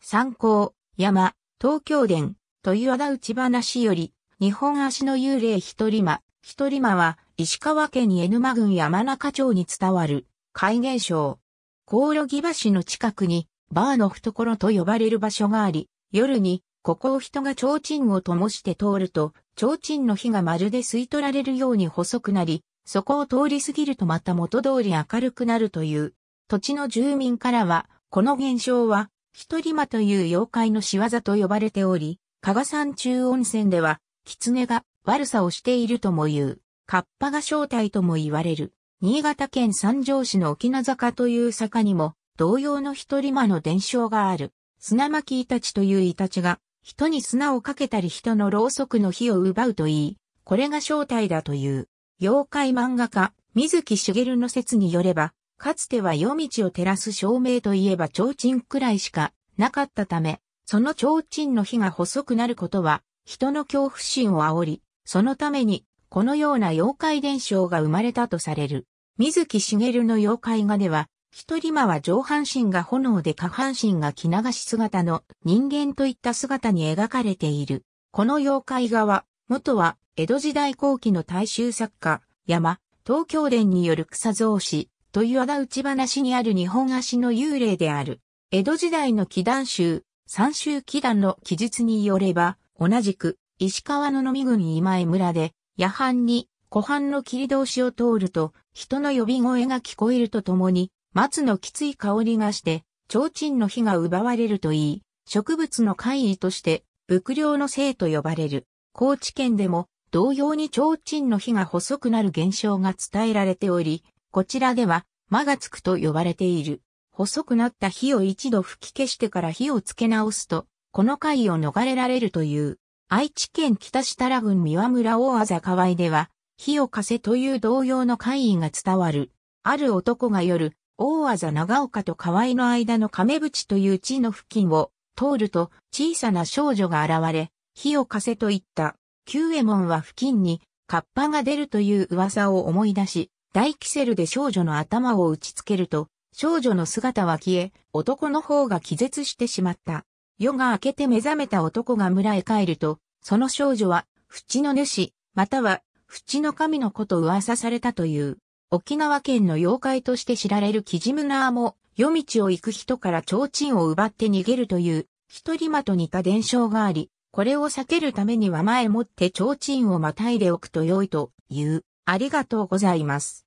参考、山、東京伝、というだ打ち話より、日本足の幽霊一人間、一人間は、石川県に江沼郡山中町に伝わる、怪現象。コオロギ橋の近くに、バーの懐と呼ばれる場所があり、夜に、ここを人が提灯を灯して通ると、提灯の火がまるで吸い取られるように細くなり、そこを通り過ぎるとまた元通り明るくなるという、土地の住民からは、この現象は、一人間という妖怪の仕業と呼ばれており、加賀山中温泉では、狐が悪さをしているとも言う、カッパが正体とも言われる、新潟県三条市の沖縄坂という坂にも、同様の一人間の伝承がある、砂巻イタチというイタチが、人に砂をかけたり人のろうそくの火を奪うといい、これが正体だという、妖怪漫画家、水木しげるの説によれば、かつては夜道を照らす照明といえば提灯くらいしかなかったため、その提灯の火が細くなることは、人の恐怖心を煽り、そのために、このような妖怪伝承が生まれたとされる。水木しげるの妖怪画では、一人間は上半身が炎で下半身が着流し姿の人間といった姿に描かれている。この妖怪画は、元は江戸時代後期の大衆作家、山、東京伝による草造紙、という仇討ち話にある日本足の幽霊である。江戸時代の祈団集、三州祈団の記述によれば、同じく、石川の飲み郡今江村で、夜半に、湖畔の切通しを通ると、人の呼び声が聞こえるとともに、松のきつい香りがして、提灯の火が奪われるといい、植物の怪異として、仏陵の生と呼ばれる。高知県でも、同様に提灯の火が細くなる現象が伝えられており、こちらでは、間がつくと呼ばれている。細くなった火を一度吹き消してから火をつけ直すと、この回を逃れられるという。愛知県北設楽郡三輪村大あ河合では、火を貸せという同様の会意が伝わる。ある男が夜、大あ長岡と河合の間の亀淵という地の付近を通ると小さな少女が現れ、火を貸せと言った。旧右衛門は付近にカッパが出るという噂を思い出し、大キセルで少女の頭を打ちつけると、少女の姿は消え、男の方が気絶してしまった。夜が明けて目覚めた男が村へ帰ると、その少女は、淵の主、または、淵の神の子と噂されたという、沖縄県の妖怪として知られるキジムナーも、夜道を行く人から提灯を奪って逃げるという、一人的と似た伝承があり、これを避けるためには前もって提灯をまたいでおくと良いという、ありがとうございます。